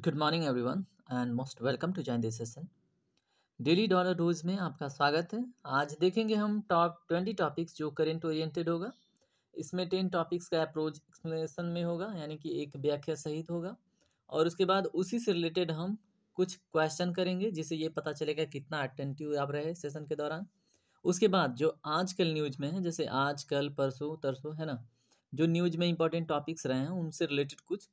good morning everyone and most welcome to join this session daily dollar रोज में आपका स्वागत है आज देखेंगे हम टॉप ट्वेंटी टॉपिक्स जो करेंट ओरिएंटेड होगा इसमें टेन टॉपिक्स का अप्रोच एक्सप्लेनेशन में होगा यानी कि एक व्याख्या सहित होगा और उसके बाद उसी से रिलेटेड हम कुछ क्वेश्चन करेंगे जिससे ये पता चलेगा कितना अटेंटिव आप रहे सेशन के दौरान उसके बाद जो आजकल न्यूज में है जैसे आज कल परसों तरसों है ना जो न्यूज में इंपॉर्टेंट टॉपिक्स रहे हैं उनसे रिलेटेड कुछ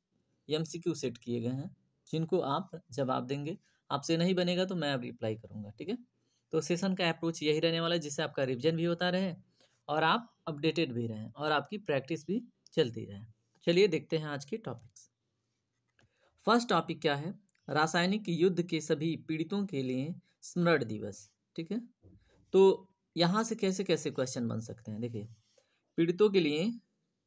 एम सेट किए गए हैं जिनको आप जवाब देंगे आपसे नहीं बनेगा तो मैं अब रिप्लाई करूँगा ठीक है तो सेशन का अप्रोच यही रहने वाला है जिससे आपका रिविजन भी होता रहे और आप अपडेटेड भी रहें और आपकी प्रैक्टिस भी चलती रहे चलिए देखते हैं आज के टॉपिक्स फर्स्ट टॉपिक क्या है रासायनिक युद्ध के सभी पीड़ितों के लिए स्मरण दिवस ठीक है तो यहाँ से कैसे कैसे क्वेश्चन बन सकते हैं देखिए पीड़ितों के लिए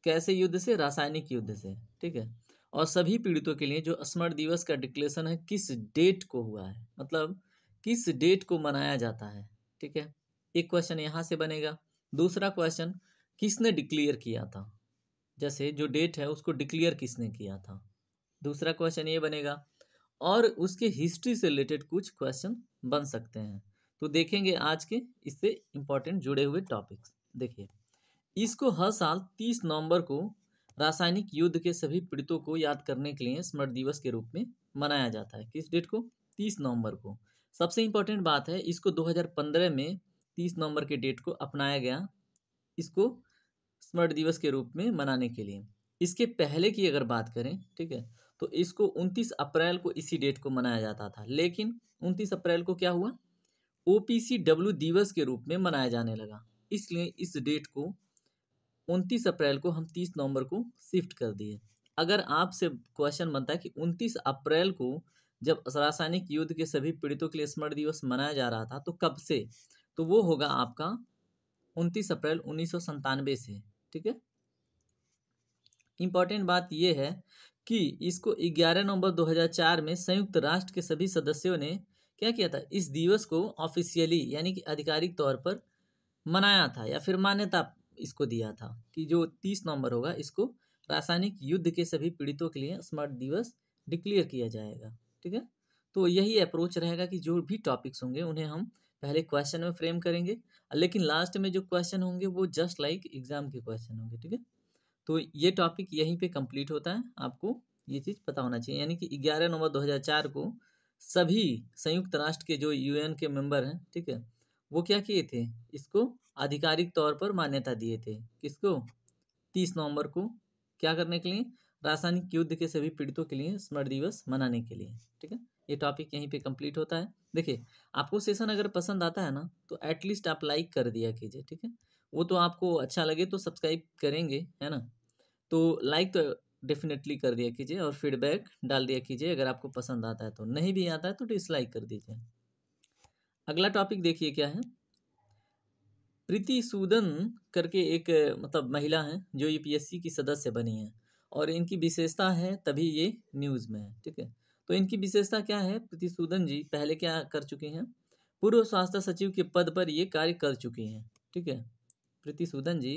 कैसे युद्ध से रासायनिक युद्ध से ठीक है और सभी पीड़ितों के लिए जो स्मरण दिवस का डिक्लेरेशन है किस डेट को हुआ है मतलब किस डेट को मनाया जाता है ठीक है एक क्वेश्चन यहाँ से बनेगा दूसरा क्वेश्चन किसने डिक्लेयर किया था जैसे जो डेट है उसको डिक्लेयर किसने किया था दूसरा क्वेश्चन ये बनेगा और उसके हिस्ट्री से रिलेटेड कुछ क्वेश्चन बन सकते हैं तो देखेंगे आज के इससे इम्पोर्टेंट जुड़े हुए टॉपिक्स देखिए इसको हर साल तीस नवंबर को रासायनिक युद्ध के सभी पीड़ितों को याद करने के लिए स्मरण दिवस के रूप में मनाया जाता है किस डेट को तीस नवंबर को सबसे इम्पोर्टेंट बात है इसको 2015 में तीस नवंबर के डेट को अपनाया गया इसको स्मरण दिवस के रूप में मनाने के लिए इसके पहले की अगर बात करें ठीक है तो इसको 29 अप्रैल को इसी डेट को मनाया जाता था लेकिन 29 अप्रैल को क्या हुआ ओ पी सी डब्ल्यू दिवस के रूप में मनाया जाने लगा इसलिए इस डेट को उनतीस अप्रैल को हम तीस नवंबर को शिफ्ट कर दिए अगर आपसे क्वेश्चन बनता है कि उनतीस अप्रैल को जब रासायनिक युद्ध के सभी पीड़ितों के लिए स्मरण दिवस मनाया जा रहा था तो कब से तो वो होगा आपका उनतीस अप्रैल उन्नीस से ठीक है इम्पॉर्टेंट बात यह है कि इसको 11 नवंबर 2004 में संयुक्त राष्ट्र के सभी सदस्यों ने क्या किया था इस दिवस को ऑफिशियली यानी कि आधिकारिक तौर पर मनाया था या फिर मान्यता इसको दिया था कि जो तीस नवंबर होगा इसको रासायनिक युद्ध के सभी पीड़ितों के लिए स्मार्ट दिवस डिक्लेयर किया जाएगा ठीक है तो यही अप्रोच रहेगा कि जो भी टॉपिक्स होंगे उन्हें हम पहले क्वेश्चन में फ्रेम करेंगे लेकिन लास्ट में जो क्वेश्चन होंगे वो जस्ट लाइक एग्जाम के क्वेश्चन होंगे ठीक है तो ये टॉपिक यहीं पे कंप्लीट होता है आपको ये चीज़ पता होना चाहिए यानी कि 11 नवंबर 2004 को सभी संयुक्त राष्ट्र के जो यूएन के मेंबर हैं ठीक है वो क्या किए थे इसको आधिकारिक तौर पर मान्यता दिए थे किसको तीस नवंबर को क्या करने के लिए रासायनिक युद्ध के सभी पीड़ितों के लिए स्मरण दिवस मनाने के लिए ठीक है ये टॉपिक यहीं पे कंप्लीट होता है देखिए आपको सेशन अगर पसंद आता है ना तो एटलीस्ट आप लाइक कर दिया कीजिए ठीक है वो तो आपको अच्छा लगे तो सब्सक्राइब करेंगे है ना तो लाइक तो डेफिनेटली कर दिया कीजिए और फीडबैक डाल दिया कीजिए अगर आपको पसंद आता है तो नहीं भी आता है तो डिसलाइक कर दीजिए अगला टॉपिक देखिए क्या है प्रीति सूदन करके एक मतलब महिला हैं जो यूपीएससी की सदस्य बनी है और इनकी विशेषता है तभी ये न्यूज़ में है ठीक है तो इनकी विशेषता क्या है प्रीति सूदन जी पहले क्या कर चुकी हैं पूर्व स्वास्थ्य सचिव के पद पर ये कार्य कर चुकी हैं ठीक है प्रीति सूदन जी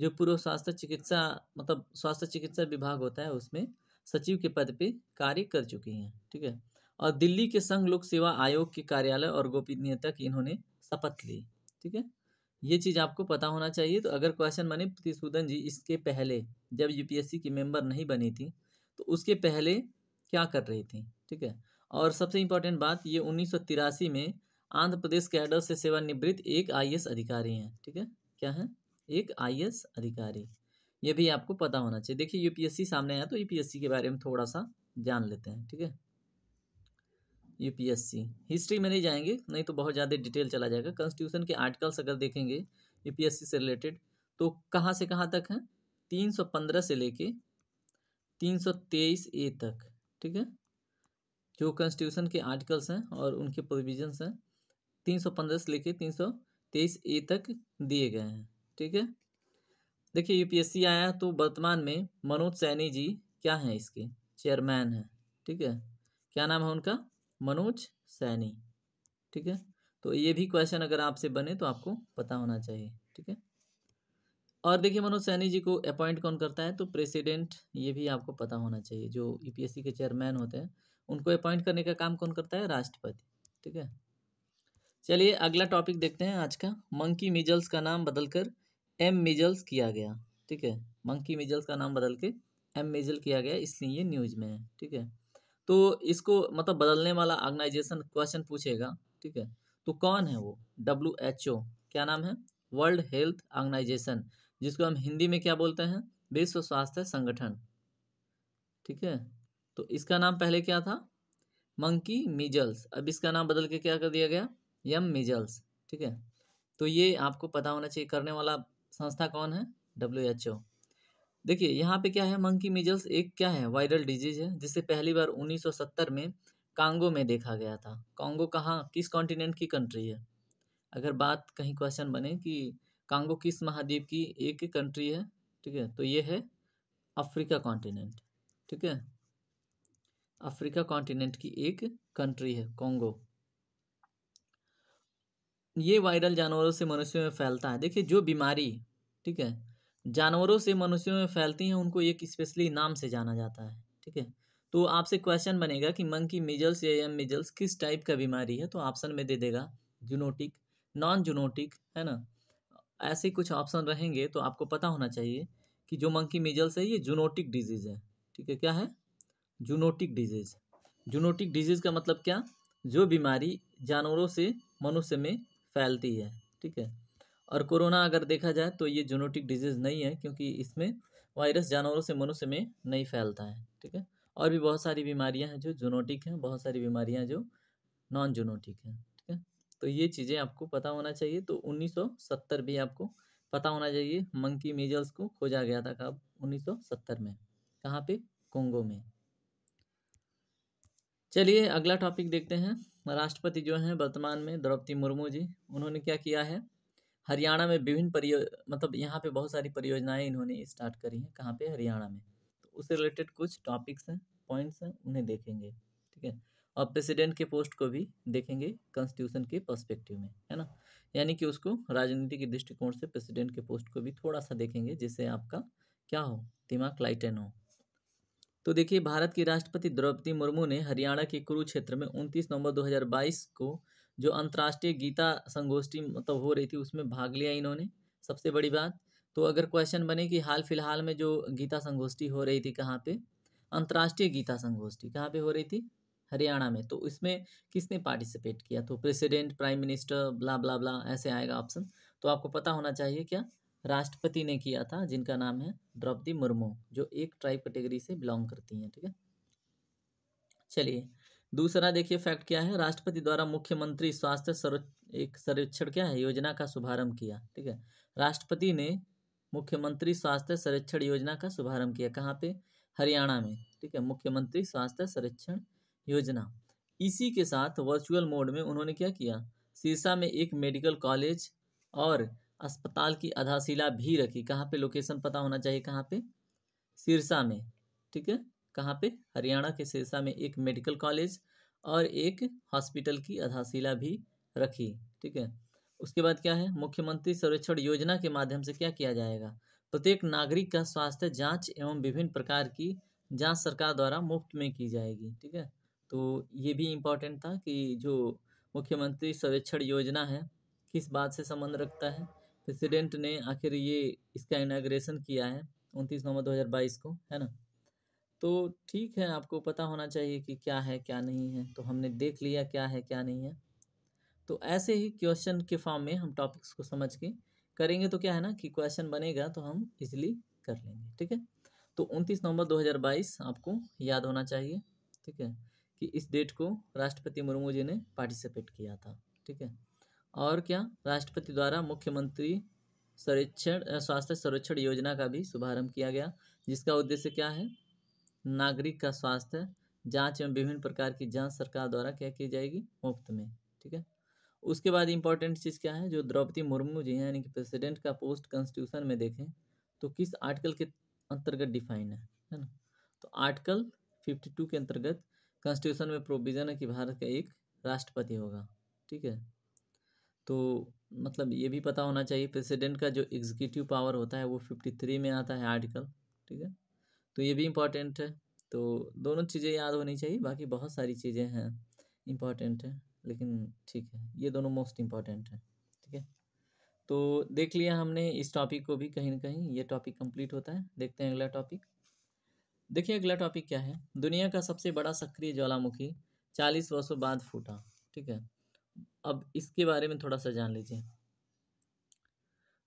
जो पूर्व स्वास्थ्य चिकित्सा मतलब स्वास्थ्य चिकित्सा विभाग होता है उसमें सचिव के पद पर कार्य कर चुकी हैं ठीक है और दिल्ली के संघ लोक सेवा आयोग के कार्यालय और गोपनीयता की इन्होंने शपथ ली ठीक है ये चीज़ आपको पता होना चाहिए तो अगर क्वेश्चन माने प्रतिशोधन जी इसके पहले जब यूपीएससी की मेंबर नहीं बनी थी तो उसके पहले क्या कर रही थी ठीक है और सबसे इम्पोर्टेंट बात ये उन्नीस में आंध्र प्रदेश कैडर से सेवानिवृत्त एक आई अधिकारी हैं ठीक है क्या है एक आई अधिकारी ये भी आपको पता होना चाहिए देखिए यूपीएससी सामने आया तो यूपीएससी के बारे में थोड़ा सा जान लेते हैं ठीक है यूपीएससी हिस्ट्री में नहीं जाएंगे नहीं तो बहुत ज़्यादा डिटेल चला जाएगा कॉन्स्टिट्यूशन के आर्टिकल्स अगर देखेंगे यूपीएससी से रिलेटेड तो कहाँ से कहाँ तक हैं 315 से लेके 323 ए तक ठीक है जो कॉन्स्टिट्यूशन के आर्टिकल्स हैं और उनके प्रोविजन्स हैं 315 से लेके 323 ए तक दिए गए हैं ठीक है देखिए यूपीएससी आया तो वर्तमान में मनोज सैनी जी क्या हैं इसके चेयरमैन हैं ठीक है क्या नाम है उनका मनोज सैनी ठीक है तो ये भी क्वेश्चन अगर आपसे बने तो आपको पता होना चाहिए ठीक है और देखिए मनोज सैनी जी को अपॉइंट कौन करता है तो प्रेसिडेंट ये भी आपको पता होना चाहिए जो यूपीएससी e के चेयरमैन होते हैं उनको अपॉइंट करने का काम कौन करता है राष्ट्रपति ठीक है चलिए अगला टॉपिक देखते हैं आज का मंकी मिजल्स का नाम बदलकर एम मिजल्स किया गया ठीक है मंकी मिजल्स का नाम बदल के एम मिजल किया गया इसलिए ये न्यूज में है ठीक है तो इसको मतलब बदलने वाला ऑर्गेनाइजेशन क्वेश्चन पूछेगा ठीक है तो कौन है वो डब्ल्यू एच ओ क्या नाम है वर्ल्ड हेल्थ ऑर्गेनाइजेशन जिसको हम हिंदी में क्या बोलते हैं विश्व स्वास्थ्य संगठन ठीक है तो इसका नाम पहले क्या था मंकी मिजल्स अब इसका नाम बदल के क्या कर दिया गया यम मिजल्स ठीक है तो ये आपको पता होना चाहिए करने वाला संस्था कौन है डब्ल्यू एच ओ देखिए यहाँ पे क्या है मंकी मिजल्स एक क्या है वायरल डिजीज है जिसे पहली बार 1970 में कांगो में देखा गया था कांगो कहाँ किस कॉन्टिनेंट की कंट्री है अगर बात कहीं क्वेश्चन बने कि कांगो किस महाद्वीप की एक कंट्री है ठीक है तो ये है अफ्रीका कॉन्टिनेंट ठीक है अफ्रीका कॉन्टिनेंट की एक कंट्री है कांगो ये वायरल जानवरों से मनुष्यों में फैलता है देखिए जो बीमारी ठीक है जानवरों से मनुष्यों में फैलती हैं उनको एक स्पेशली नाम से जाना जाता है ठीक है तो आपसे क्वेश्चन बनेगा कि मंकी मिजल्स या एम मिजल्स किस टाइप का बीमारी है तो ऑप्शन में दे देगा जूनोटिक नॉन जूनोटिक है ना ऐसे कुछ ऑप्शन रहेंगे तो आपको पता होना चाहिए कि जो मंकी मिजल्स है ये जूनोटिक डिजीज़ है ठीक है क्या है जूनोटिक डिजीज़ जूनोटिक डिजीज़ का मतलब क्या जो बीमारी जानवरों से मनुष्य में फैलती है ठीक है और कोरोना अगर देखा जाए तो ये जोनोटिक डिजीज़ नहीं है क्योंकि इसमें वायरस जानवरों से मनुष्य में नहीं फैलता है ठीक है और भी बहुत सारी बीमारियां हैं जो जोनोटिक हैं बहुत सारी बीमारियां जो नॉन जोनोटिक हैं ठीक है तो ये चीज़ें आपको पता होना चाहिए तो 1970 भी आपको पता होना चाहिए मंकी मेजल्स को खोजा गया था कब 1970 में कहाँ पे कोंगो में चलिए अगला टॉपिक देखते हैं राष्ट्रपति जो हैं वर्तमान में द्रौपदी मुर्मू जी उन्होंने क्या किया है हरियाणा में विभिन्न परियो मतलब यहाँ पे बहुत सारी परियोजनाएं इन्होंने स्टार्ट करी हैं कहाँ पे हरियाणा में तो उससे रिलेटेड कुछ टॉपिक्स हैं पॉइंट्स हैं उन्हें देखेंगे ठीक है और प्रेसिडेंट के पोस्ट को भी देखेंगे कॉन्स्टिट्यूशन के पर्सपेक्टिव में है ना यानी कि उसको राजनीति के दृष्टिकोण से प्रेसिडेंट के पोस्ट को भी थोड़ा सा देखेंगे जिससे आपका क्या हो दिमाग लाइटन हो तो देखिए भारत की राष्ट्रपति द्रौपदी मुर्मू ने हरियाणा के कुरुक्षेत्र में 29 नवंबर 2022 को जो अंतर्राष्ट्रीय गीता संगोष्ठी मतलब हो रही थी उसमें भाग लिया इन्होंने सबसे बड़ी बात तो अगर क्वेश्चन बने कि हाल फिलहाल में जो गीता संगोष्ठी हो रही थी कहाँ पे अंतर्राष्ट्रीय गीता संगोष्ठी कहाँ पे हो रही थी हरियाणा में तो इसमें किसने पार्टिसिपेट किया तो president prime minister blah blah blah ऐसे आएगा ऑप्शन तो आपको पता होना चाहिए क्या राष्ट्रपति ने किया था जिनका नाम है द्रौपदी मुर्मू जो एक ट्राइब कैटेगरी से बिलोंग करती हैं ठीक है चलिए दूसरा देखिए फैक्ट क्या है राष्ट्रपति द्वारा मुख्यमंत्री स्वास्थ्य एक सर्वेक्षण क्या है योजना का शुभारंभ किया ठीक है राष्ट्रपति ने मुख्यमंत्री स्वास्थ्य सर्वेक्षण योजना का शुभारंभ किया कहाँ पे हरियाणा में ठीक है मुख्यमंत्री स्वास्थ्य सर्वेक्षण योजना इसी के साथ वर्चुअल मोड में उन्होंने क्या किया सिरसा में एक मेडिकल कॉलेज और अस्पताल की आधारशिला भी रखी कहाँ पे लोकेशन पता होना चाहिए कहाँ पे सिरसा में ठीक है कहाँ पे हरियाणा के सिरसा में एक मेडिकल कॉलेज और एक हॉस्पिटल की आधारशिला भी रखी ठीक है उसके बाद क्या है मुख्यमंत्री सर्वेक्षण योजना के माध्यम से क्या किया जाएगा प्रत्येक नागरिक का स्वास्थ्य जांच एवं विभिन्न प्रकार की जांच सरकार द्वारा मुफ्त में की जाएगी ठीक है तो ये भी इम्पोर्टेंट था कि जो मुख्यमंत्री सर्वेक्षण योजना है किस बात से संबंध रखता है प्रेसिडेंट ने आखिर ये इसका इनाग्रेशन किया है उनतीस नवंबर दो को है ना तो ठीक है आपको पता होना चाहिए कि क्या है क्या नहीं है तो हमने देख लिया क्या है क्या नहीं है तो ऐसे ही क्वेश्चन के फॉर्म में हम टॉपिक्स को समझ के करेंगे तो क्या है ना कि क्वेश्चन बनेगा तो हम इजिली कर लेंगे ठीक है तो उनतीस नवंबर 2022 आपको याद होना चाहिए ठीक है कि इस डेट को राष्ट्रपति मुर्मू जी ने पार्टिसिपेट किया था ठीक है और क्या राष्ट्रपति द्वारा मुख्यमंत्री सर्वेक्षण स्वास्थ्य संरक्षण योजना का भी शुभारंभ किया गया जिसका उद्देश्य क्या है नागरिक का स्वास्थ्य जांच एवं विभिन्न प्रकार की जांच सरकार द्वारा क्या की जाएगी मुफ्त में ठीक है उसके बाद इंपॉर्टेंट चीज़ क्या है जो द्रौपदी मुर्मू जी हैं यानी कि प्रेसिडेंट का पोस्ट कॉन्स्टिट्यूशन में देखें तो किस आर्टिकल के अंतर्गत डिफाइन है है ना तो आर्टिकल फिफ्टी के अंतर्गत कॉन्स्टिट्यूशन में प्रोविज़न है कि भारत का एक राष्ट्रपति होगा ठीक है तो मतलब ये भी पता होना चाहिए प्रेसिडेंट का जो एग्जीक्यूटिव पावर होता है वो फिफ्टी थ्री में आता है आर्टिकल ठीक है तो ये भी इम्पॉर्टेंट है तो दोनों चीज़ें याद होनी चाहिए बाकी बहुत सारी चीज़ें हैं इम्पॉर्टेंट है लेकिन ठीक है ये दोनों मोस्ट इम्पॉर्टेंट है ठीक है तो देख लिया हमने इस टॉपिक को भी कहीं ना कहीं ये टॉपिक कंप्लीट होता है देखते हैं अगला टॉपिक देखिए अगला टॉपिक क्या है दुनिया का सबसे बड़ा सक्रिय ज्वालामुखी चालीस वर्षों बाद फूटा ठीक है अब इसके बारे में थोड़ा सा जान लीजिए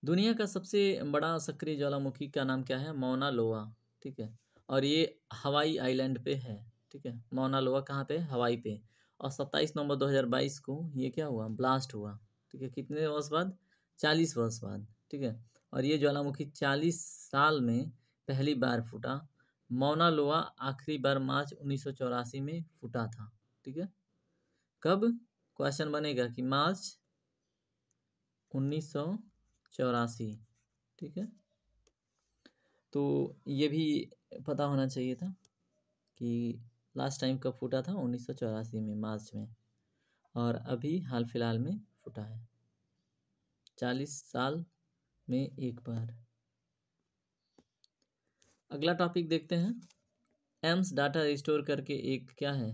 दुनिया का सबसे बड़ा सक्रिय ज्वालामुखी का नाम क्या है मौना लोआ ठीक है और ये हवाई आइलैंड पे है ठीक है माउनालोआ कहाँ पे हवाई पे और सत्ताईस नवंबर 2022 को ये क्या हुआ ब्लास्ट हुआ ठीक है कितने वर्ष बाद चालीस वर्ष बाद ठीक है और ये ज्वालामुखी चालीस साल में पहली बार फूटा माउनालोआ आखिरी बार मार्च उन्नीस में फूटा था ठीक है कब क्वेश्चन बनेगा कि मार्च उन्नीस ठीक है तो ये भी पता होना चाहिए था कि लास्ट टाइम कब फूटा था उन्नीस में मार्च में और अभी हाल फिलहाल में फूटा है चालीस साल में एक बार अगला टॉपिक देखते हैं एम्स डाटा रिस्टोर करके एक क्या है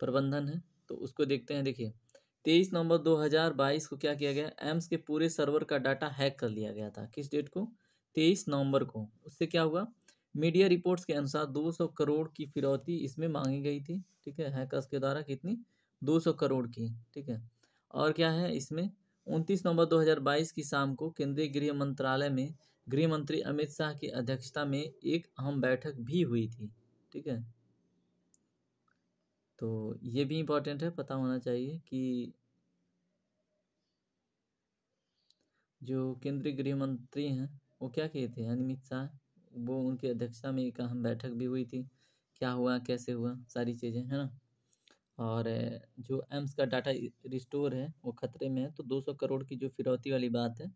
प्रबंधन है तो उसको देखते हैं देखिए तेईस नवंबर बाईस को क्या किया गया एम्स के पूरे सर्वर का डाटा हैक कर लिया गया था किस डेट को तेईस नवंबर को उससे क्या हुआ मीडिया रिपोर्ट्स के अनुसार 200 करोड़ की फिरौती इसमें मांगी गई थी ठीक है हैकर्स के द्वारा कितनी 200 करोड़ की ठीक है और क्या है इसमें 29 नवंबर 2022 की शाम को केंद्रीय गृह मंत्रालय में गृह मंत्री अमित शाह की अध्यक्षता में एक अहम बैठक भी हुई थी ठीक है तो ये भी इम्पोर्टेंट है पता होना चाहिए कि जो केंद्रीय गृह मंत्री हैं वो क्या किए थे अनिमित शाह वो उनकी अध्यक्षता में एक अहम बैठक भी हुई थी क्या हुआ कैसे हुआ सारी चीज़ें है ना और जो एम्स का डाटा रिस्टोर है वो खतरे में है तो 200 करोड़ की जो फिरौती वाली बात है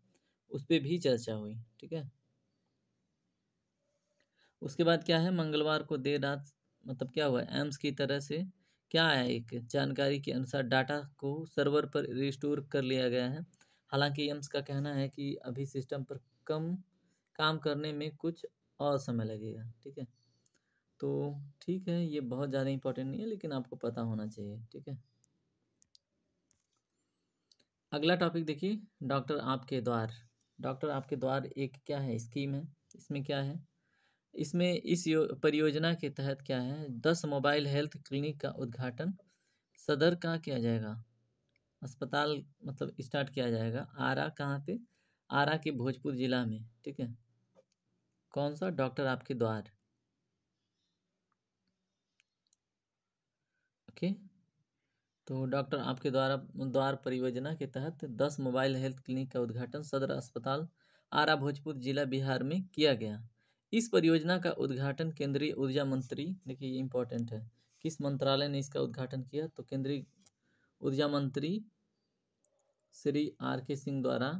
उस पर भी चर्चा हुई ठीक है उसके बाद क्या है मंगलवार को देर रात मतलब क्या हुआ एम्स की तरह से क्या आया एक जानकारी के अनुसार डाटा को सर्वर पर रिस्टोर कर लिया गया है हालांकि एम्स का कहना है कि अभी सिस्टम पर कम काम करने में कुछ और समय लगेगा ठीक है तो ठीक है ये बहुत ज़्यादा इम्पोर्टेंट नहीं है लेकिन आपको पता होना चाहिए ठीक है अगला टॉपिक देखिए डॉक्टर आपके द्वार डॉक्टर आपके द्वार एक क्या है स्कीम है इसमें क्या है इसमें इस परियोजना के तहत क्या है दस मोबाइल हेल्थ क्लिनिक का उद्घाटन सदर का किया जाएगा अस्पताल मतलब स्टार्ट किया जाएगा आरा कहाँ पे आरा के भोजपुर ज़िला में ठीक है कौन सा डॉक्टर आपके द्वार ओके तो डॉक्टर आपके द्वारा द्वार परियोजना के तहत दस मोबाइल हेल्थ क्लिनिक का उद्घाटन सदर अस्पताल आरा भोजपुर जिला बिहार में किया गया इस परियोजना का उद्घाटन केंद्रीय ऊर्जा मंत्री देखिए ये इम्पोर्टेंट है किस मंत्रालय ने इसका उद्घाटन किया तो केंद्रीय ऊर्जा मंत्री श्री आर के सिंह द्वारा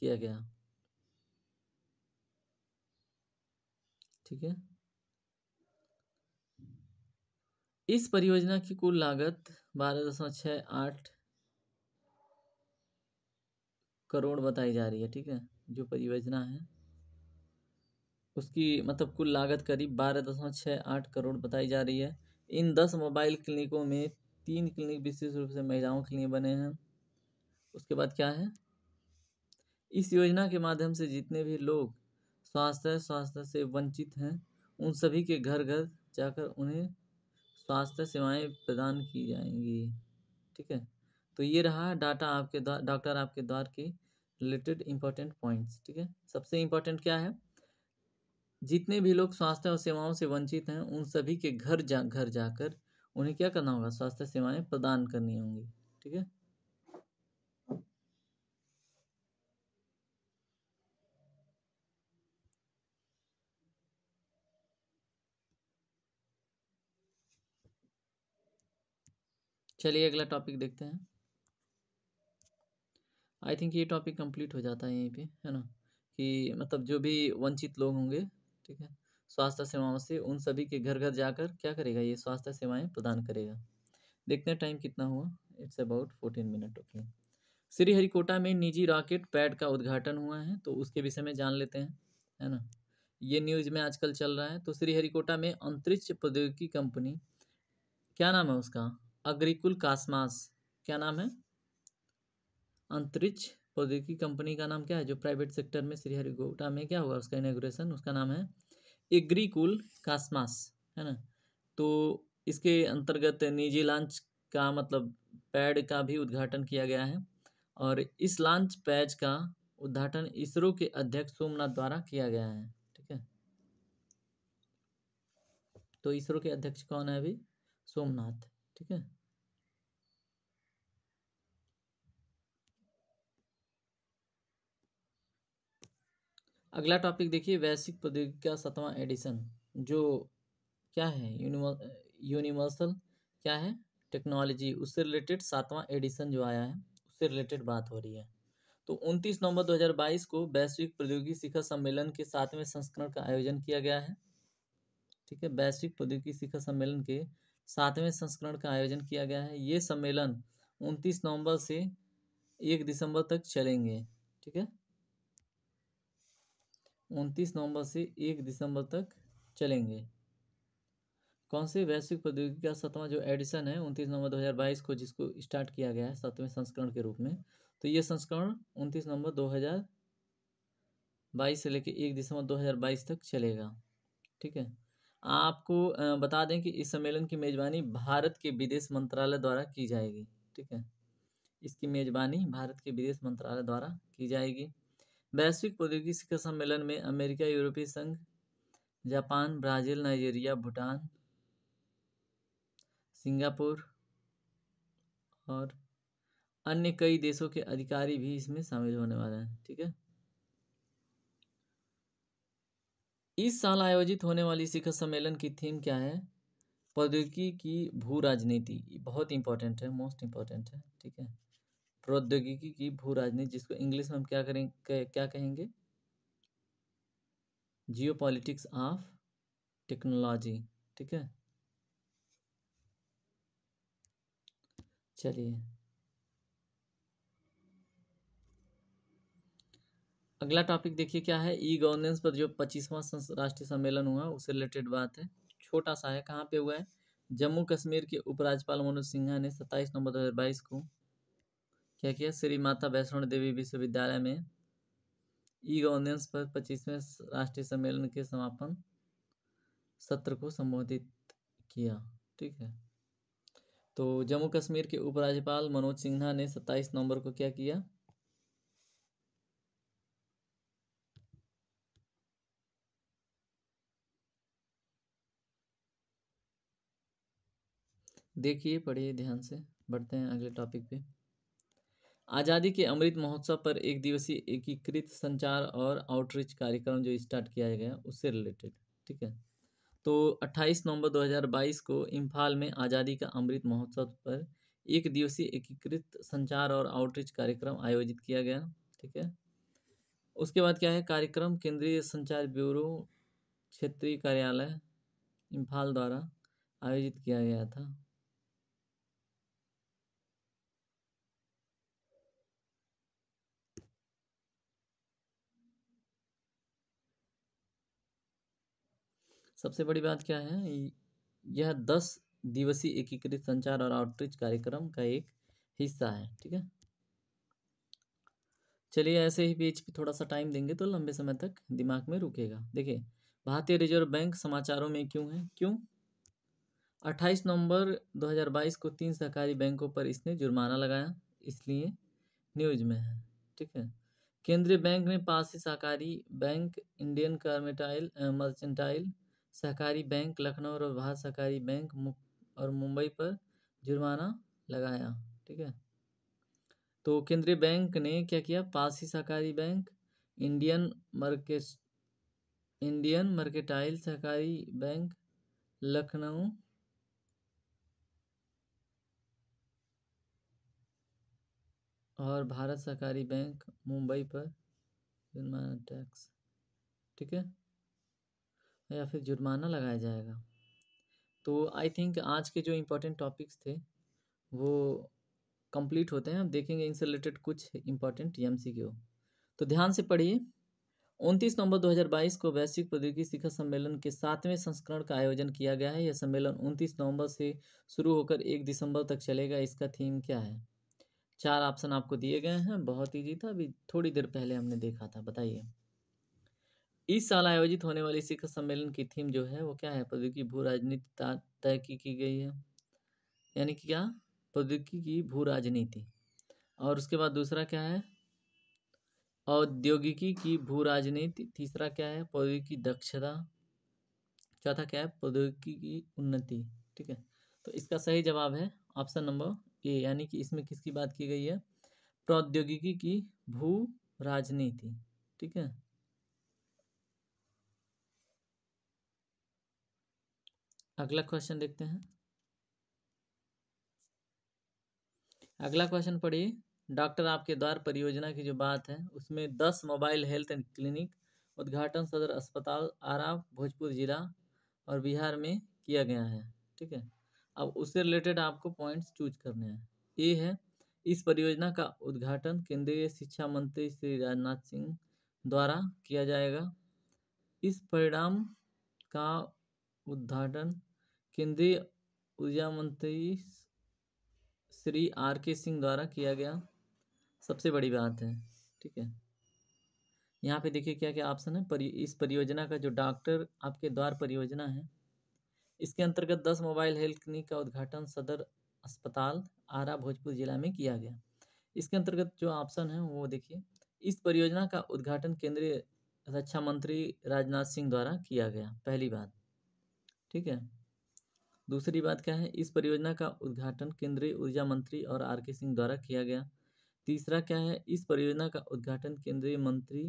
किया गया ठीक है इस परियोजना की कुल लागत बारह दशमलव छः आठ करोड़ बताई जा रही है ठीक है जो परियोजना है उसकी मतलब कुल लागत करीब बारह दशमलव छः आठ करोड़ बताई जा रही है इन दस मोबाइल क्लिनिकों में तीन क्लिनिक विशेष रूप से महिलाओं के लिए बने हैं उसके बाद क्या है इस योजना के माध्यम से जितने भी लोग स्वास्थ्य स्वास्थ्य से वंचित हैं उन सभी के घर घर जाकर उन्हें स्वास्थ्य सेवाएं प्रदान की जाएंगी ठीक है तो ये रहा डाटा आपके द्वार डॉक्टर आपके द्वार के रिलेटेड इंपॉर्टेंट पॉइंट्स ठीक है सबसे इंपॉर्टेंट क्या है जितने भी लोग स्वास्थ्य और सेवाओं से वंचित हैं उन सभी के घर जा घर जाकर उन्हें क्या करना होगा स्वास्थ्य सेवाएं प्रदान करनी होंगी ठीक है चलिए अगला टॉपिक देखते हैं आई थिंक ये टॉपिक कंप्लीट हो जाता है यहीं पे है ना कि मतलब जो भी वंचित लोग होंगे ठीक है स्वास्थ्य सेवाओं से उन सभी के घर घर जाकर क्या करेगा ये स्वास्थ्य सेवाएं प्रदान करेगा देखते हैं टाइम कितना हुआ it's about fourteen minute okay Sriharikota में निजी रॉकेट पैड का उद्घाटन हुआ है तो उसके विषय में जान लेते हैं है ना ये न्यूज में आजकल चल रहा है तो श्री हरिकोटा में अंतरिक्ष प्रौद्योगिकी कंपनी क्या नाम है उसका अग्रिकुल कास्मास क्या नाम है अंतरिक्ष प्रौद्योगिकी कंपनी का नाम क्या है जो प्राइवेट सेक्टर में हरिगोटा में क्या होगा उसका इनाग्रेशन उसका नाम है एग्रीकुल कास्मास है ना तो इसके अंतर्गत निजी लॉन्च का मतलब पैड का भी उद्घाटन किया गया है और इस लॉन्च पैज का उद्घाटन इसरो के अध्यक्ष सोमनाथ द्वारा किया गया है ठीक है तो इसरो के अध्यक्ष कौन है अभी सोमनाथ ठीक है अगला टॉपिक देखिए वैश्विक प्रौद्योगिकी का सतवां एडिशन जो क्या है यूनिवर्सल क्या है टेक्नोलॉजी उससे रिलेटेड सातवां एडिशन जो आया है उससे रिलेटेड बात हो रही है तो 29 नवंबर 2022 को वैश्विक प्रौद्योगिकी शिखर सम्मेलन के सातवें संस्करण का आयोजन किया गया है ठीक है वैश्विक प्रौद्योगिकी शिखर सम्मेलन के सातवें संस्करण का आयोजन किया गया है ये सम्मेलन उनतीस नवंबर से एक दिसंबर तक चलेंगे ठीक है उनतीस नवंबर से एक दिसंबर तक चलेंगे कौन से वैश्विक प्रौद्योगिकी का सतवा जो एडिशन है उनतीस नवंबर 2022 को जिसको स्टार्ट किया गया है सातवें संस्करण के रूप में तो ये संस्करण उनतीस नवंबर 2022 से लेकर एक दिसंबर 2022 तक चलेगा ठीक है आपको बता दें कि इस सम्मेलन की मेज़बानी भारत के विदेश मंत्रालय द्वारा की जाएगी ठीक है इसकी मेज़बानी भारत के विदेश मंत्रालय द्वारा की जाएगी वैश्विक प्रौद्योगिकी शिखर सम्मेलन में अमेरिका यूरोपीय संघ जापान ब्राज़ील नाइजीरिया भूटान सिंगापुर और अन्य कई देशों के अधिकारी भी इसमें शामिल होने वाले हैं ठीक है इस साल आयोजित होने वाली शिखर सम्मेलन की थीम क्या है प्रौद्योगिकी की भू राजनीति बहुत इंपॉर्टेंट है मोस्ट इंपॉर्टेंट है ठीक है प्रौद्योगिकी की भू राजनीति जिसको इंग्लिश में हम क्या करें क्या कहेंगे जियो पॉलिटिक्स ऑफ टेक्नोलॉजी ठीक है चलिए अगला टॉपिक देखिए क्या है ई गवर्नेंस पर जो पच्चीसवां राष्ट्रीय सम्मेलन हुआ उससे रिलेटेड बात है छोटा सा है कहाँ पे हुआ है जम्मू कश्मीर के उपराज्यपाल मनोज सिन्हा ने सत्ताईस नवंबर बाईस को क्या किया श्री माता वैष्णो देवी विश्वविद्यालय में ई गवर्नेंस पर पच्चीसवें राष्ट्रीय सम्मेलन के समापन सत्र को संबोधित किया ठीक है तो जम्मू कश्मीर के उपराज्यपाल मनोज सिन्हा ने सत्ताईस नवंबर को क्या किया देखिए पढ़िए ध्यान से बढ़ते हैं अगले टॉपिक पे आज़ादी के अमृत महोत्सव पर एक दिवसीय एकीकृत संचार और आउटरीच कार्यक्रम जो स्टार्ट किया गया उससे रिलेटेड ठीक है तो 28 नवंबर 2022 को इम्फाल में आज़ादी का अमृत महोत्सव पर एक दिवसीय एकीकृत संचार और आउटरीच कार्यक्रम आयोजित किया गया ठीक है उसके बाद क्या है कार्यक्रम केंद्रीय संचार ब्यूरो क्षेत्रीय कार्यालय इम्फाल द्वारा आयोजित किया गया था सबसे बड़ी बात क्या है यह दस दिवसीय एकीकृत संचार और आउटरीच कार्यक्रम का एक हिस्सा है ठीक है चलिए ऐसे ही पेज पे थोड़ा सा टाइम देंगे तो लंबे समय तक दिमाग में रुकेगा देखिए भारतीय रिजर्व बैंक समाचारों में क्यों है क्यों 28 नवंबर 2022 को तीन सहकारी बैंकों पर इसने जुर्माना लगाया इसलिए न्यूज में है ठीक है केंद्रीय बैंक ने पास ही सहकारी बैंक इंडियन कर्मेटाइल मर्चेंटाइल सहकारी बैंक लखनऊ और भारत सहकारी बैंक और मुंबई पर जुर्माना लगाया ठीक है तो केंद्रीय बैंक ने क्या किया पासी सहकारी बैंक इंडियन मर्केस इंडियन मर्केटाइल सहकारी बैंक लखनऊ और भारत सहकारी बैंक मुंबई पर जुर्माना टैक्स ठीक है या फिर जुर्माना लगाया जाएगा तो आई थिंक आज के जो इम्पोर्टेंट टॉपिक्स थे वो कंप्लीट होते हैं अब देखेंगे इनसे रिलेटेड कुछ इम्पोर्टेंट एम तो ध्यान से पढ़िए उनतीस नवंबर 2022 को वैश्विक प्रौद्योगिकी शिखर सम्मेलन के सातवें संस्करण का आयोजन किया गया है यह सम्मेलन उनतीस नवंबर से शुरू होकर एक दिसंबर तक चलेगा इसका थीम क्या है चार ऑप्शन आपको दिए गए हैं बहुत ईजी था अभी थोड़ी देर पहले हमने देखा था बताइए इस साल आयोजित होने वाली शिखर सम्मेलन की थीम जो है वो क्या है प्रौद्योगिकी भू राजनीति तय की, की गई है यानी कि क्या प्रौद्योगिकी की भू राजनीति और उसके बाद दूसरा क्या है औद्योगिकी की भू राजनीति तीसरा क्या है प्रौद्योगिकी दक्षता चौथा क्या है प्रौद्योगिकी की उन्नति ठीक है तो इसका सही जवाब है ऑप्शन नंबर ए यानी कि इसमें किसकी बात की गई है प्रौद्योगिकी की भू राजनीति ठीक है अगला क्वेश्चन देखते हैं अगला क्वेश्चन पढ़िए डॉक्टर आपके द्वार परियोजना की जो बात है उसमें दस मोबाइल हेल्थ एंड क्लिनिक उद्घाटन सदर अस्पताल आरा भोजपुर जिला और बिहार में किया गया है ठीक है अब उससे रिलेटेड आपको पॉइंट्स चूज करने हैं ए है इस परियोजना का उद्घाटन केंद्रीय शिक्षा मंत्री श्री राजनाथ सिंह द्वारा किया जाएगा इस परिणाम का उद्घाटन केंद्रीय ऊर्जा मंत्री श्री आर के सिंह द्वारा किया गया सबसे बड़ी बात है ठीक है यहाँ पे देखिए क्या क्या ऑप्शन है परि, इस परियोजना का जो डॉक्टर आपके द्वार परियोजना है इसके अंतर्गत दस मोबाइल हेल्थ क्लिनिक का उद्घाटन सदर अस्पताल आरा भोजपुर जिला में किया गया इसके अंतर्गत जो ऑप्शन है वो देखिए इस परियोजना का उद्घाटन केंद्रीय रक्षा मंत्री राजनाथ सिंह द्वारा किया गया पहली बात ठीक है दूसरी बात क्या है इस परियोजना का उद्घाटन केंद्रीय ऊर्जा मंत्री और आर के सिंह द्वारा किया गया तीसरा क्या है इस परियोजना का उद्घाटन केंद्रीय मंत्री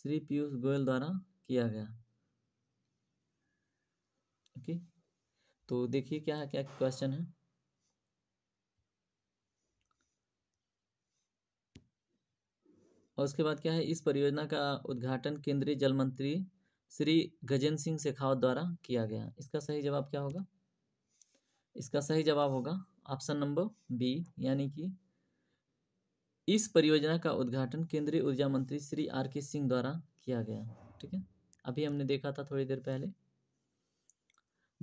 श्री पीयूष गोयल द्वारा किया गया ओके तो देखिए क्या है क्या क्वेश्चन है और उसके बाद क्या है इस परियोजना का उद्घाटन केंद्रीय जल मंत्री श्री गजेंद्र सिंह शेखावत द्वारा किया गया इसका सही जवाब क्या होगा इसका सही जवाब होगा ऑप्शन नंबर बी यानी कि इस परियोजना का उद्घाटन केंद्रीय ऊर्जा मंत्री श्री आर के सिंह द्वारा किया गया ठीक है अभी हमने देखा था थोड़ी देर पहले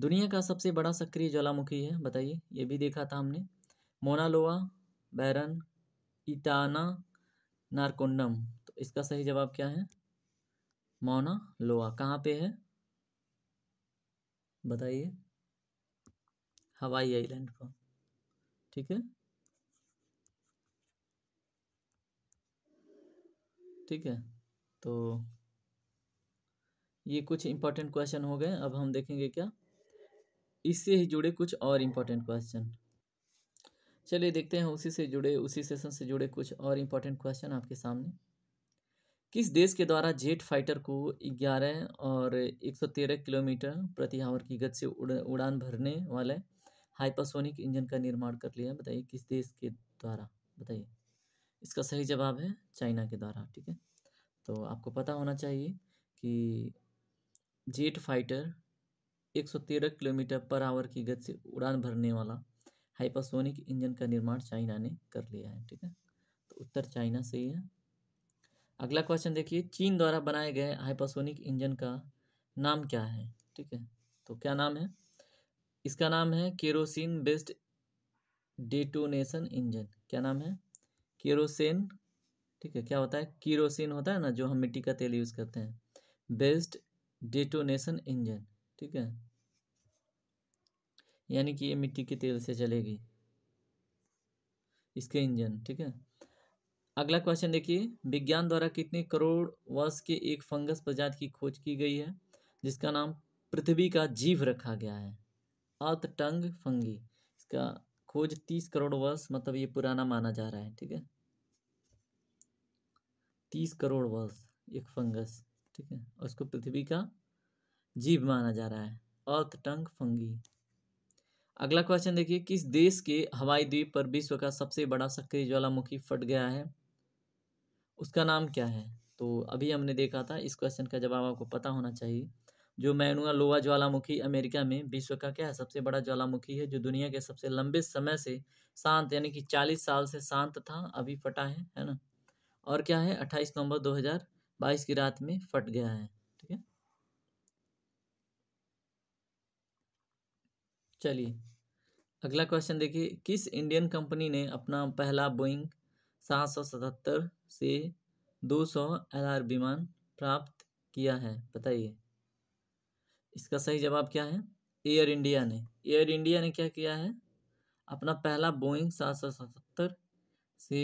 दुनिया का सबसे बड़ा सक्रिय ज्वालामुखी है बताइए ये भी देखा था हमने मोनालोवा बैरन इटाना नारकोंडम तो इसका सही जवाब क्या है मौना लोहा कहाँ पे है बताइए हवाई आइलैंड पर ठीक है ठीक है तो ये कुछ इंपॉर्टेंट क्वेश्चन हो गए अब हम देखेंगे क्या इससे ही जुड़े कुछ और इम्पोर्टेंट क्वेश्चन चलिए देखते हैं उसी से जुड़े उसी सेशन से जुड़े कुछ और इम्पोर्टेंट क्वेश्चन आपके सामने किस देश के द्वारा जेट फाइटर को 11 और 113 किलोमीटर प्रति आवर की गति से उड़ान भरने वाले हाइपरसोनिक इंजन का निर्माण कर लिया बताइए किस देश के द्वारा बताइए इसका सही जवाब है चाइना के द्वारा ठीक है तो आपको पता होना चाहिए कि jet fighter 113 kilometre per hour की गति से उड़ान भरने वाला हाइपरसोनिक इंजन का निर्माण चाइना ने कर लिया है ठीक है तो उत्तर चाइना से ही है अगला क्वेश्चन देखिए चीन द्वारा बनाए गए हाइपरसोनिक इंजन का नाम क्या है ठीक है तो क्या नाम है इसका नाम है केरोसिन बेस्ड डेटोनेशन इंजन क्या नाम है केरोसिन ठीक है क्या होता है कीरोसिन होता है ना जो हम मिट्टी का तेल यूज़ करते हैं बेस्ड डेटोनेशन इंजन ठीक है यानी कि ये मिट्टी के तेल से चलेगी इसके इंजन ठीक है अगला क्वेश्चन देखिए विज्ञान द्वारा कितने करोड़ वर्ष के एक फंगस प्रजाति की खोज की गई है जिसका नाम पृथ्वी का जीव रखा गया है अर्थ टंग फंगी इसका खोज तीस करोड़ वर्ष मतलब ये पुराना माना जा रहा है ठीक है तीस करोड़ वर्ष एक फंगस ठीक है उसको पृथ्वी का जीव माना जा रहा है अर्थ टंग फंगी अगला क्वेश्चन देखिए किस देश के हवाई द्वीप पर विश्व का सबसे बड़ा सक्रिय ज्वालामुखी फट गया है उसका नाम क्या है तो अभी हमने देखा था इस क्वेश्चन का जवाब आपको पता होना चाहिए जो मैनुआ लोवा ज्वालामुखी अमेरिका में विश्व का क्या है सबसे बड़ा ज्वालामुखी है जो दुनिया के सबसे लंबे समय से शांत यानी कि चालीस साल से शांत था अभी फटा है है ना और क्या है अट्ठाईस नवंबर 2022 की रात में फट गया है ठीक है चलिए अगला क्वेश्चन देखिए किस इंडियन कंपनी ने अपना पहला बोइंग 777 से 200 सौ विमान प्राप्त किया है बताइए इसका सही जवाब क्या है एयर इंडिया ने एयर इंडिया ने क्या किया है अपना पहला बोइंग 777 से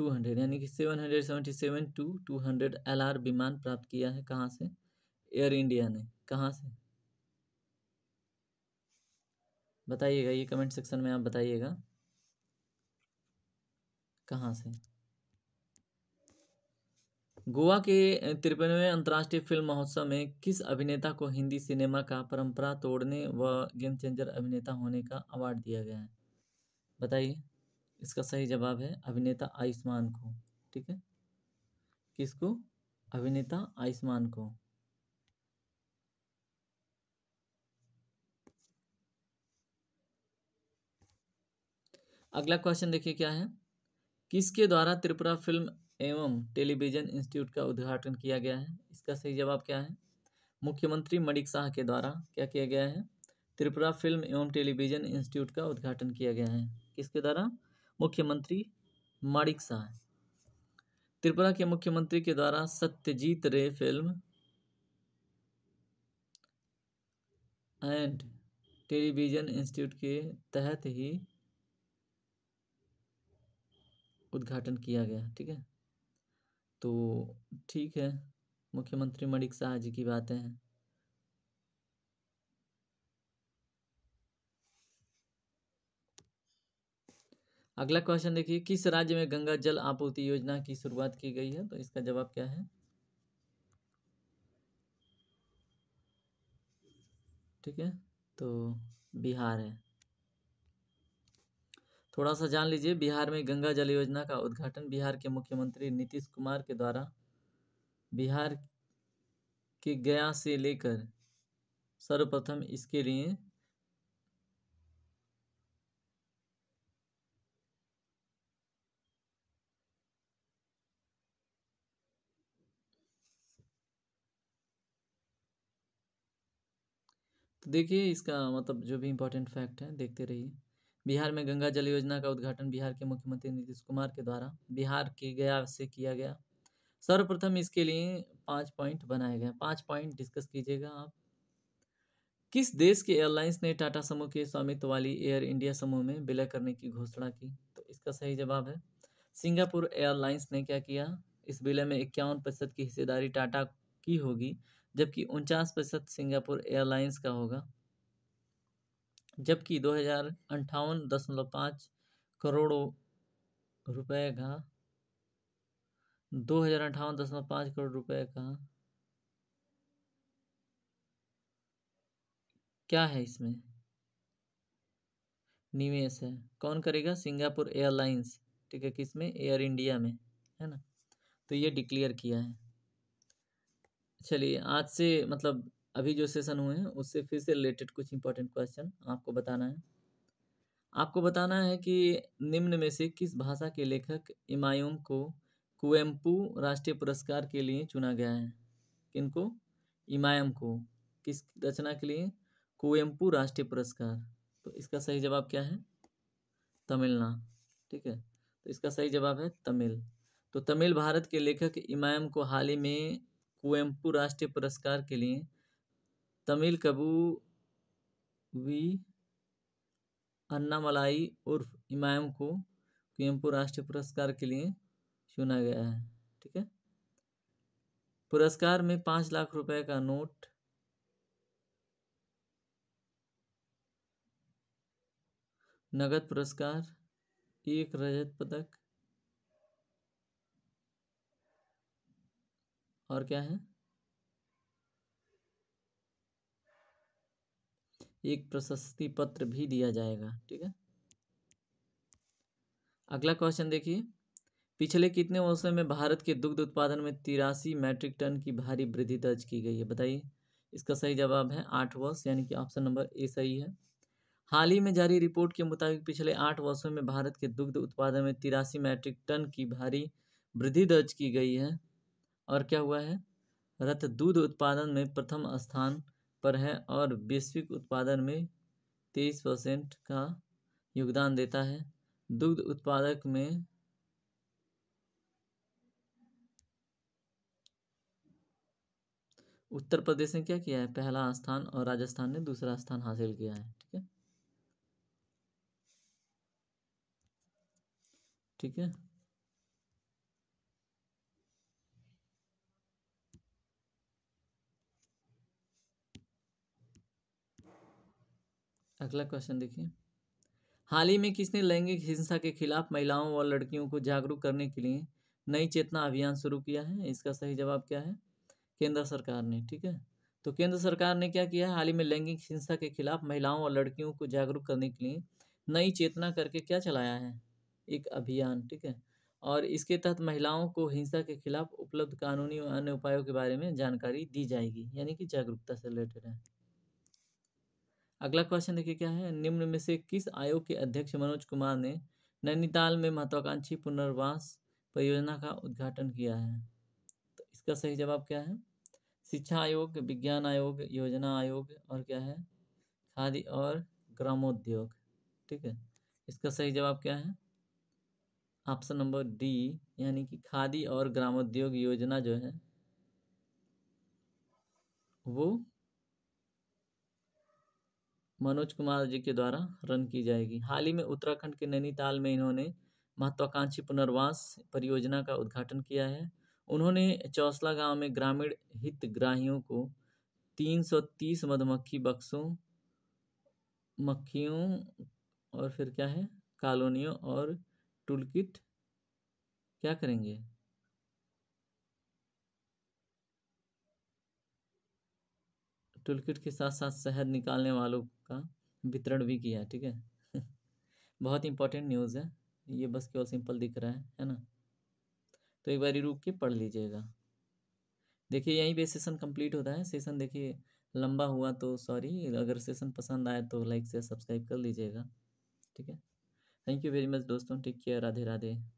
200 यानी कि 777 टू 200 एलआर विमान प्राप्त किया है कहाँ से एयर इंडिया ने कहाँ से बताइएगा ये कमेंट सेक्शन में आप बताइएगा कहाँ से गोवा के तिरपनवे अंतर्राष्ट्रीय फिल्म महोत्सव में किस अभिनेता को हिंदी सिनेमा का परंपरा तोड़ने व गेम चेंजर अभिनेता होने का अवार्ड दिया गया है बताइए इसका सही जवाब है अभिनेता आयुष्मान को ठीक है किसको अभिनेता आयुष्मान को अगला क्वेश्चन देखिए क्या है किसके द्वारा त्रिपुरा फिल्म एवं टेलीविजन इंस्टीट्यूट का उद्घाटन किया गया है इसका सही जवाब क्या है मुख्यमंत्री मणिक शाह के द्वारा क्या किया गया है त्रिपुरा फिल्म एवं टेलीविजन इंस्टीट्यूट का उद्घाटन किया गया है किसके द्वारा मुख्यमंत्री मणिक शाह त्रिपुरा के मुख्यमंत्री के द्वारा सत्यजीत रे फिल्म एंड टेलीविजन इंस्टीट्यूट के तहत ही उद्घाटन किया गया ठीक है तो ठीक है मुख्यमंत्री मणिक शाह जी की बातें हैं अगला क्वेश्चन देखिए किस राज्य में गंगा जल आपूर्ति योजना की शुरुआत की गई है तो इसका जवाब क्या है ठीक है तो बिहार है थोड़ा सा जान लीजिए बिहार में गंगा जल योजना का उद्घाटन बिहार के मुख्यमंत्री नीतीश कुमार के द्वारा बिहार के गया से लेकर सर्वप्रथम इसके लिए तो देखिए इसका मतलब जो भी इम्पोर्टेंट फैक्ट है देखते रहिए बिहार में गंगा जल योजना का उद्घाटन बिहार के मुख्यमंत्री नीतीश कुमार के द्वारा बिहार के गया से किया गया सर्वप्रथम इसके लिए पांच पॉइंट बनाए गए पांच पॉइंट डिस्कस कीजिएगा आप किस देश के एयरलाइंस ने टाटा समूह के स्वामित्व वाली एयर इंडिया समूह में विलय करने की घोषणा की तो इसका सही जवाब है सिंगापुर एयरलाइंस ने क्या किया इस विलय में इक्यावन प्रतिशत की हिस्सेदारी टाटा की होगी जबकि उनचास प्रतिशत सिंगापुर एयरलाइंस का होगा जबकि दो हजार अंठावन दशमलव पाँच करोड़ रुपए का दो हजार अंठावन दशमलव पाँच करोड़ रुपए का क्या है इसमें निवेश है कौन करेगा सिंगापुर एयरलाइंस ठीक है किसमें एयर इंडिया में है ना तो ये डिक्लेयर किया है चलिए आज से मतलब अभी जो सेशन हुए हैं उससे फिर से रिलेटेड कुछ इंपॉर्टेंट क्वेश्चन आपको बताना है आपको बताना है कि निम्न में से किस भाषा के लेखक इमायूम को कुएम्पू राष्ट्रीय पुरस्कार के लिए चुना गया है किनको इमायम को किस रचना के लिए कुएम्पू राष्ट्रीय पुरस्कार तो इसका सही जवाब क्या है तमिलना ठीक है तो इसका सही जवाब है तमिल तो तमिल भारत के लेखक इमायम को हाल ही में कुएम्पू राष्ट्रीय पुरस्कार के लिए तमिल कबू वी अन्नामलाई उर्फ इमाम को कुयम्पू राष्ट्रीय पुरस्कार के लिए चुना गया है ठीक है पुरस्कार में पाँच लाख रुपए का नोट नगद पुरस्कार एक रजत पदक और क्या है एक प्रशस्ति पत्र भी दिया जाएगा ठीक है अगला क्वेश्चन देखिए पिछले कितने वर्षों में भारत के दुग्ध उत्पादन में तिरासी मैट्रिक टन की भारी वृद्धि दर्ज की गई है बताइए इसका सही जवाब है आठ वर्ष यानी कि ऑप्शन नंबर ए सही है हाल ही में जारी रिपोर्ट के मुताबिक पिछले आठ वर्षों में भारत के दुग्ध उत्पादन में तिरासी मैट्रिक टन की भारी वृद्धि दर्ज की गई है और क्या हुआ है रथ दूध उत्पादन में प्रथम स्थान पर है और वैश्विक उत्पादन में तेईस परसेंट का योगदान देता है दुग्ध उत्पादक में उत्तर प्रदेश ने क्या किया है पहला स्थान और राजस्थान ने दूसरा स्थान हासिल किया है ठीक है ठीक है अगला क्वेश्चन देखिए हाल ही में किसने लैंगिक हिंसा के खिलाफ महिलाओं और लड़कियों को जागरूक करने के लिए नई चेतना अभियान शुरू किया है इसका सही जवाब क्या है केंद्र सरकार ने ठीक है तो केंद्र सरकार ने क्या किया है हाल ही में लैंगिक हिंसा के खिलाफ महिलाओं और लड़कियों को जागरूक करने के लिए नई चेतना करके क्या चलाया है एक अभियान ठीक है और इसके तहत महिलाओं को हिंसा के खिलाफ उपलब्ध कानूनी और अन्य उपायों के बारे में जानकारी दी जाएगी यानी कि जागरूकता से रिलेटेड है अगला क्वेश्चन देखिए क्या है निम्न में से किस आयोग के अध्यक्ष मनोज कुमार ने नैनीताल में महत्वाकांक्षी पुनर्वास परियोजना का उद्घाटन किया है तो इसका सही जवाब क्या है शिक्षा आयोग विज्ञान आयोग योजना आयोग और क्या है खादी और ग्रामोद्योग ठीक है इसका सही जवाब क्या है ऑप्शन नंबर डी यानी कि खादी और ग्रामोद्योग योजना जो है वो मनोज कुमार जी के द्वारा रन की जाएगी हाल ही में उत्तराखंड के नैनीताल में इन्होंने महत्वाकांक्षी पुनर्वास परियोजना का उद्घाटन किया है उन्होंने चौसला गांव में ग्रामीण हितग्राहियों को 330 मधुमक्खी बक्सों मक्खियों और फिर क्या है कॉलोनियों और टूलकिट क्या करेंगे टूलकिट के साथ साथ शहद निकालने वालों का वितरण भी किया ठीक है बहुत इंपॉर्टेंट न्यूज़ है ये बस केवल सिंपल दिख रहा है है ना तो एक बार रुक के पढ़ लीजिएगा देखिए यहीं पे सेशन कंप्लीट होता है सेशन देखिए लंबा हुआ तो सॉरी अगर सेशन पसंद आए तो लाइक से सब्सक्राइब कर लीजिएगा ठीक है थैंक यू वेरी मच दोस्तों टेक केयर राधे राधे